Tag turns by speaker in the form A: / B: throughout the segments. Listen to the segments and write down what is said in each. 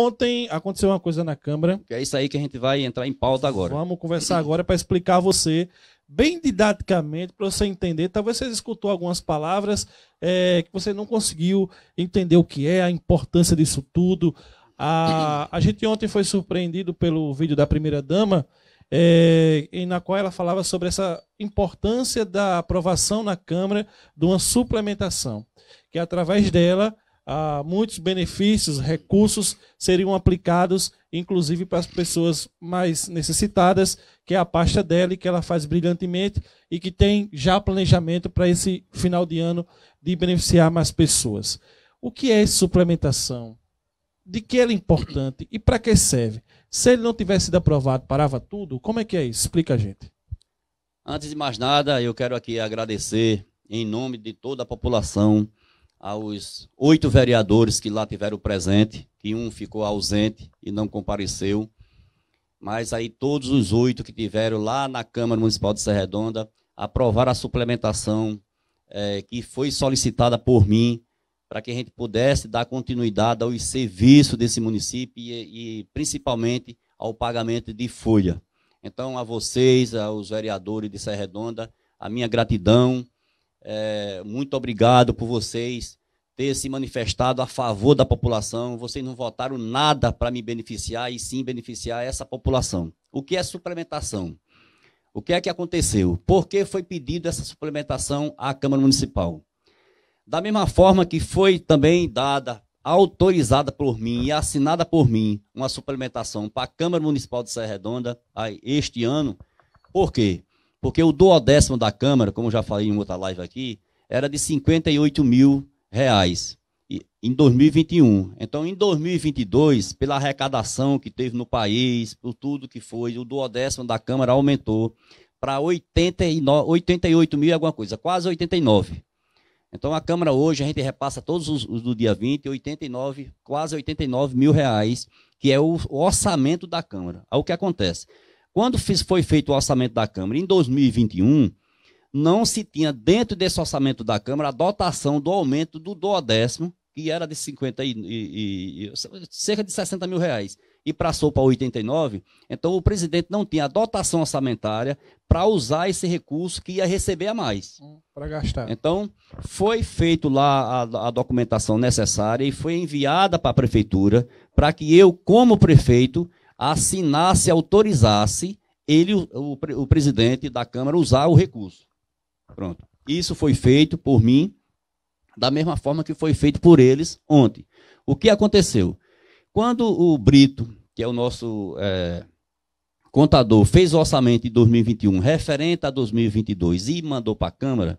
A: Ontem aconteceu uma coisa na Câmara. É isso aí que a gente vai entrar em pauta agora. Vamos conversar agora para explicar a você, bem didaticamente, para você entender. Talvez você escutou algumas palavras é, que você não conseguiu entender o que é, a importância disso tudo. A, a gente ontem foi surpreendido pelo vídeo da primeira-dama, é, na qual ela falava sobre essa importância da aprovação na Câmara de uma suplementação, que é através dela ah, muitos benefícios, recursos seriam aplicados, inclusive para as pessoas mais necessitadas, que é a pasta dela e que ela faz brilhantemente e que tem já planejamento para esse final de ano de beneficiar mais pessoas. O que é suplementação? De que ela é importante e para que serve? Se ele não tivesse sido aprovado, parava tudo? Como é que é isso? Explica a gente. Antes de mais nada, eu quero aqui agradecer em nome de toda a população aos oito vereadores que lá tiveram presente, que um ficou ausente e não compareceu, mas aí todos os oito que tiveram lá na Câmara Municipal de Serra Redonda aprovaram a suplementação é, que foi solicitada por mim para que a gente pudesse dar continuidade aos serviços desse município e, e principalmente ao pagamento de folha. Então, a vocês, aos vereadores de Serra Redonda, a minha gratidão. É, muito obrigado por vocês ter se manifestado a favor da população, vocês não votaram nada para me beneficiar e sim beneficiar essa população. O que é suplementação? O que é que aconteceu? Por que foi pedido essa suplementação à Câmara Municipal? Da mesma forma que foi também dada, autorizada por mim e assinada por mim uma suplementação para a Câmara Municipal de Serra Redonda este ano, por quê? Porque o duodécimo da Câmara, como já falei em outra live aqui, era de 58 mil reais em 2021. Então, em 2022, pela arrecadação que teve no país, por tudo que foi, o duodécimo da Câmara aumentou para 88 mil e alguma coisa, quase 89. Então, a Câmara hoje, a gente repassa todos os, os do dia 20, 89, quase 89 mil reais, que é o, o orçamento da Câmara. Aí, o que acontece? Quando fiz, foi feito o orçamento da Câmara em 2021, não se tinha dentro desse orçamento da Câmara a dotação do aumento do décimo, que era de 50 e, e, e cerca de 60 mil reais, e passou para 89. Então o presidente não tinha a dotação orçamentária para usar esse recurso que ia receber a mais. Hum, para gastar. Então, foi feito lá a, a, documentação necessária e foi enviada para a prefeitura para que eu, como prefeito, assinasse, autorizasse ele, o, o, o presidente da Câmara, usar o recurso. Pronto. Isso foi feito por mim da mesma forma que foi feito por eles ontem. O que aconteceu? Quando o Brito, que é o nosso é, contador, fez o orçamento de 2021 referente a 2022 e mandou para a Câmara,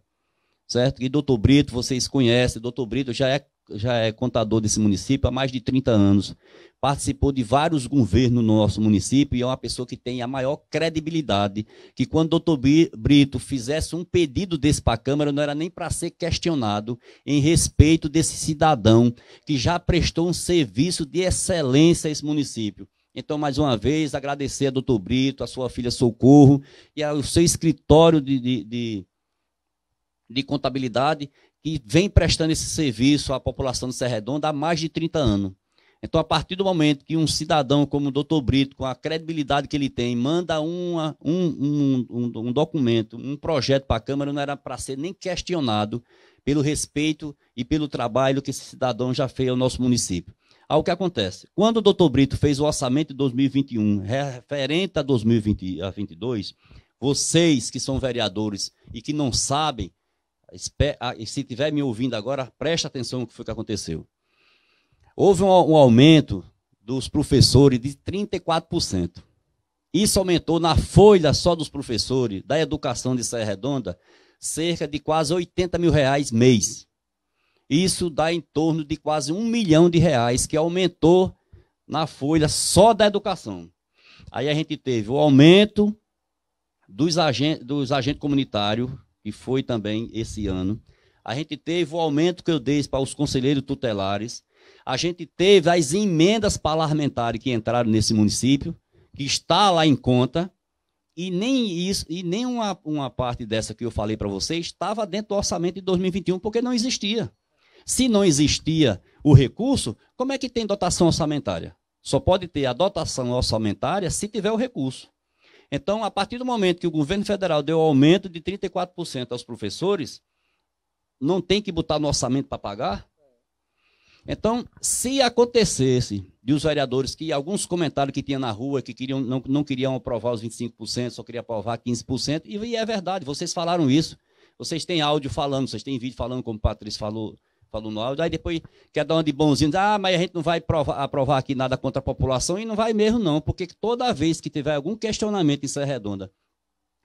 A: certo? E doutor Brito, vocês conhecem, doutor Brito já é já é contador desse município há mais de 30 anos. Participou de vários governos no nosso município e é uma pessoa que tem a maior credibilidade. Que quando o doutor Brito fizesse um pedido desse para a Câmara, não era nem para ser questionado em respeito desse cidadão que já prestou um serviço de excelência a esse município. Então, mais uma vez, agradecer a doutor Brito, a sua filha Socorro e ao seu escritório de, de, de de contabilidade que vem prestando esse serviço à população do Serra Redonda há mais de 30 anos. Então, a partir do momento que um cidadão como o doutor Brito, com a credibilidade que ele tem, manda uma, um, um, um, documento, um projeto para a Câmara, não era para ser nem questionado pelo respeito e pelo trabalho que esse cidadão já fez ao nosso município. o que acontece? Quando o doutor Brito fez o orçamento de 2021 referente a 2020 a 2022, vocês que são vereadores e que não sabem, ah, se estiver me ouvindo agora, preste atenção no que foi que aconteceu. Houve um, um aumento dos professores de 34%. Isso aumentou na folha só dos professores da educação de Serra Redonda cerca de quase 80 mil reais mês. Isso dá em torno de quase um milhão de reais que aumentou na folha só da educação. Aí a gente teve o aumento dos, agentes dos agentes comunitários que foi também esse ano. A gente teve o aumento que eu dei para os conselheiros tutelares. A gente teve as emendas parlamentares que entraram nesse município, que está lá em conta, e nem isso, e nem uma, uma parte dessa que eu falei para vocês estava dentro do orçamento de 2021, porque não existia. Se não existia o recurso, como é que tem dotação orçamentária? Só pode ter a dotação orçamentária se tiver o recurso. Então, a partir do momento que o governo federal deu aumento de 34% aos professores, não tem que botar no orçamento para pagar? Então, se acontecesse de os vereadores que alguns comentários que tinha na rua que queriam, não, não queriam aprovar os 25%, só queriam aprovar 15%, e, e é verdade, vocês falaram isso. Vocês têm áudio falando, vocês têm vídeo falando, como o Patrícia falou falou no áudio. Aí depois quer dar uma de bonzinho, ah, mas a gente não vai provar, aprovar aqui nada contra a população, e não vai mesmo, não, porque toda vez que tiver algum questionamento em Serra Redonda,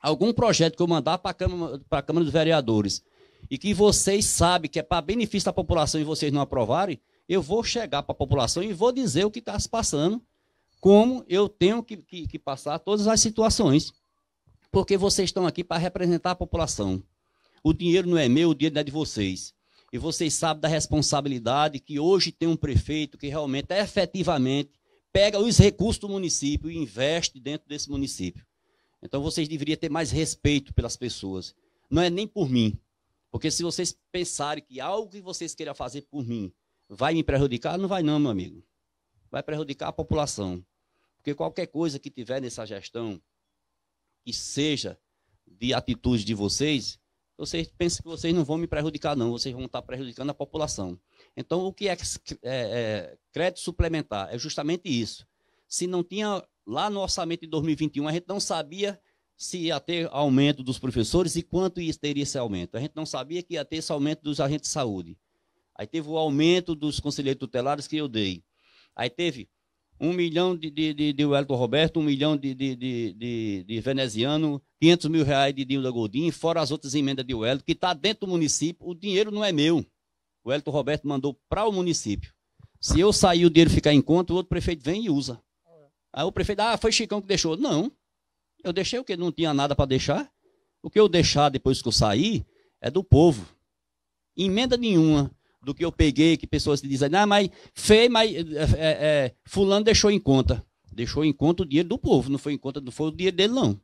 A: algum projeto que eu mandar para a Câmara, Câmara dos Vereadores, e que vocês sabem que é para benefício da população e vocês não aprovarem, eu vou chegar para a população e vou dizer o que está se passando, como eu tenho que, que, que passar todas as situações. Porque vocês estão aqui para representar a população. O dinheiro não é meu, o dinheiro não é de vocês. E vocês sabem da responsabilidade que hoje tem um prefeito que realmente, efetivamente, pega os recursos do município e investe dentro desse município. Então vocês deveriam ter mais respeito pelas pessoas. Não é nem por mim. Porque se vocês pensarem que algo que vocês queiram fazer por mim vai me prejudicar, não vai não, meu amigo. Vai prejudicar a população. Porque qualquer coisa que tiver nessa gestão que seja de atitude de vocês, vocês pensam que vocês não vão me prejudicar, não, vocês vão estar prejudicando a população. Então, o que é, é, é crédito suplementar? É justamente isso. Se não tinha lá no orçamento de 2021, a gente não sabia se ia ter aumento dos professores e quanto ia ter esse aumento. A gente não sabia que ia ter esse aumento dos agentes de saúde. Aí teve o aumento dos conselheiros tutelares que eu dei. Aí teve um milhão de, de, de, de Wellington Roberto, um milhão de, de, de, de, de veneziano, 500 mil reais de Dinho da Godinho, fora as outras emendas de Wellington, que está dentro do município, o dinheiro não é meu. O Wellington Roberto mandou para o município. Se eu sair o dinheiro ficar em conta, o outro prefeito vem e usa. Aí o prefeito, ah, foi Chicão que deixou. Não. Eu deixei o que não tinha nada para deixar. O que eu deixar depois que eu sair é do povo. Emenda nenhuma do que eu peguei, que pessoas dizem, ah, mas fez, mas é, é, é, fulano deixou em conta. Deixou em conta o dinheiro do povo, não foi em conta, não foi o dinheiro dele, não.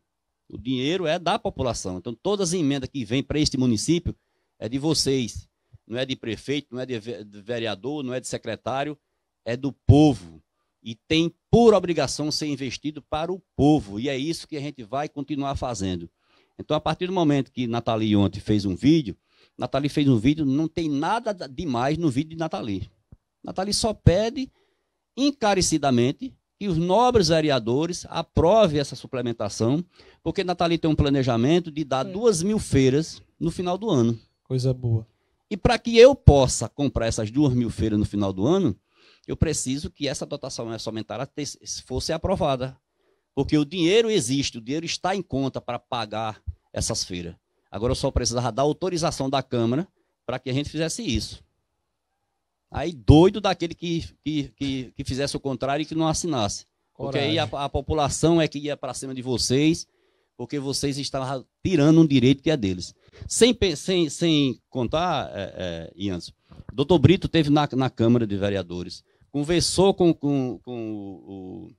A: O dinheiro é da população. Então, todas as emendas que vêm para este município é de vocês. Não é de prefeito, não é de vereador, não é de secretário, é do povo. E tem por obrigação ser investido para o povo. E é isso que a gente vai continuar fazendo. Então, a partir do momento que Nathalie ontem fez um vídeo, Nathalie fez um vídeo, não tem nada demais no vídeo de Nathalie. Nathalie só pede encarecidamente que os nobres vereadores aprovem essa suplementação, porque Nathalie tem um planejamento de dar duas mil feiras no final do ano. Coisa boa. E para que eu possa comprar essas duas mil feiras no final do ano, eu preciso que essa dotação é orçamentária fosse aprovada. Porque o dinheiro existe, o dinheiro está em conta para pagar essas feiras. Agora eu só precisava da autorização da Câmara para que a gente fizesse isso. Aí doido daquele que, que, que, que fizesse o contrário e que não assinasse. Coragem. Porque aí a, a população é que ia para cima de vocês, porque vocês estavam tirando um direito que é deles. Sem, sem, sem contar, é, é, Ian, doutor Brito teve na, na Câmara de Vereadores, conversou com, com, com o,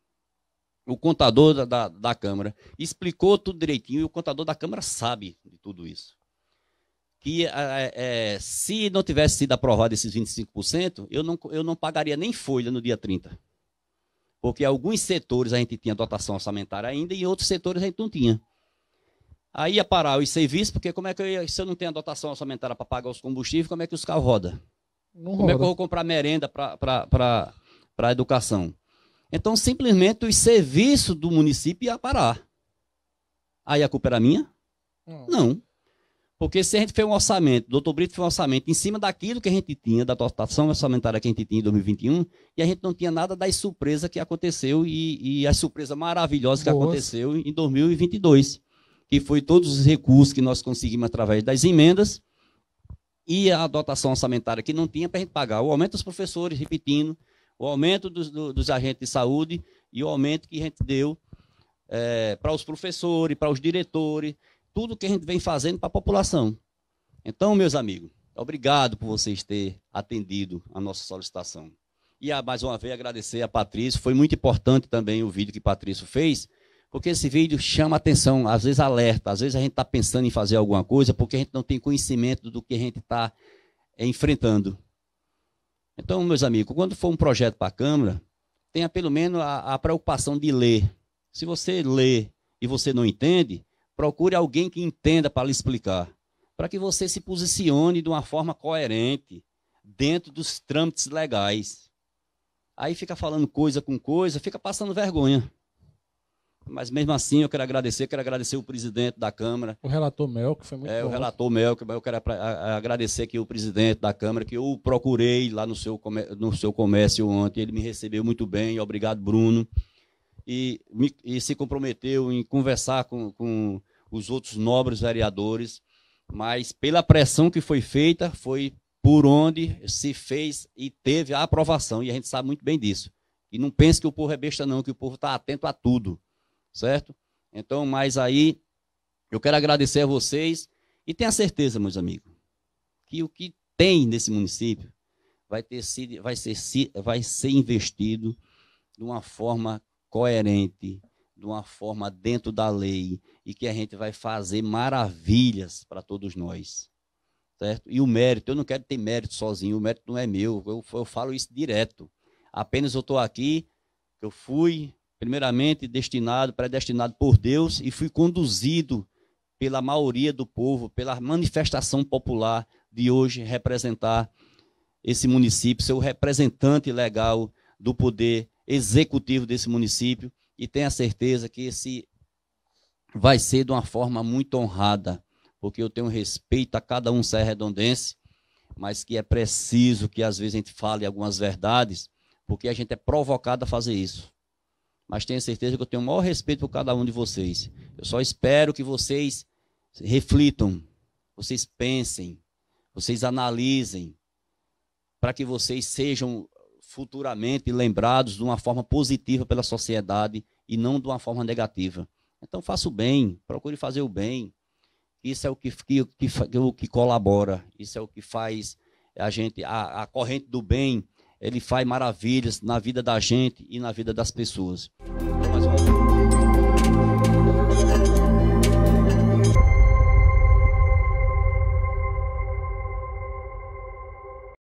A: o contador da, da, da, Câmara explicou tudo direitinho e o contador da Câmara sabe de tudo isso. Que é, é, se não tivesse sido aprovado esses 25%, eu não, eu não pagaria nem folha no dia 30. Porque alguns setores a gente tinha dotação orçamentária ainda e em outros setores a gente não tinha. Aí ia parar os serviços, porque como é que eu ia, se eu não tenho a dotação orçamentária para pagar os combustíveis, como é que os carros rodam? como roda. é que eu vou comprar merenda para a educação? Então, simplesmente os serviços do município ia parar. Aí a culpa era minha? Não. Hum. Não. Porque se a gente fez um orçamento, o doutor Brito fez um orçamento em cima daquilo que a gente tinha, da dotação orçamentária que a gente tinha em 2021, e a gente não tinha nada das surpresas que aconteceu e, e surpresa maravilhosa que aconteceu em 2022, que foi todos os recursos que nós conseguimos através das emendas e a dotação orçamentária que não tinha para a gente pagar o aumento dos professores, repetindo, o aumento dos, dos agentes de saúde e o aumento que a gente deu é, para os professores, para os diretores, tudo que a gente vem fazendo para a população. Então, meus amigos, obrigado por vocês terem atendido a nossa solicitação. E a, ah, mais uma vez agradecer a Patrício, foi muito importante também o vídeo que Patrício fez, porque esse vídeo chama atenção, às vezes alerta, às vezes a gente está pensando em fazer alguma coisa porque a gente não tem conhecimento do que a gente está é, enfrentando. Então, meus amigos, quando for um projeto para a Câmara, tenha pelo menos a, a preocupação de ler. Se você lê e você não entende, procure alguém que entenda para lhe explicar, para que você se posicione de uma forma coerente dentro dos trâmites legais. Aí fica falando coisa com coisa, fica passando vergonha. Mas mesmo assim, eu quero agradecer, quero agradecer o presidente da Câmara. O relator Mel, que foi muito é, bom. O relator Mel, que eu quero agradecer aqui o presidente da Câmara, que eu procurei lá no seu, no seu comércio ontem, ele me recebeu muito bem, obrigado, Bruno. E, me, e se comprometeu em conversar com, com os outros nobres vereadores, mas pela pressão que foi feita, foi por onde se fez e teve a aprovação, e a gente sabe muito bem disso. E não pense que o povo é besta, não, que o povo está atento a tudo certo? Então, mas aí eu quero agradecer a vocês e tenha certeza, meus amigos, que o que tem nesse município vai ter sido, vai ser, vai ser investido de uma forma coerente, de uma forma dentro da lei e que a gente vai fazer maravilhas para todos nós. Certo? E o mérito, eu não quero ter mérito sozinho, o mérito não é meu, eu, eu falo isso direto. Apenas eu estou aqui, eu fui primeiramente destinado, predestinado por Deus e fui conduzido pela maioria do povo, pela manifestação popular de hoje representar esse município, ser o representante legal do poder executivo desse município e a certeza que esse vai ser de uma forma muito honrada, porque eu tenho respeito a cada um ser redondense, mas que é preciso que às vezes a gente fale algumas verdades, porque a gente é provocado a fazer isso mas tenho certeza que eu tenho o maior respeito por cada um de vocês. Eu só espero que vocês reflitam, vocês pensem, vocês analisem, para que vocês sejam futuramente lembrados de uma forma positiva pela sociedade e não de uma forma negativa. Então faça o bem, procure fazer o bem. Isso é o que, que, que, que colabora, isso é o que faz a gente, a, a corrente do bem ele faz maravilhas na vida da gente e na vida das pessoas.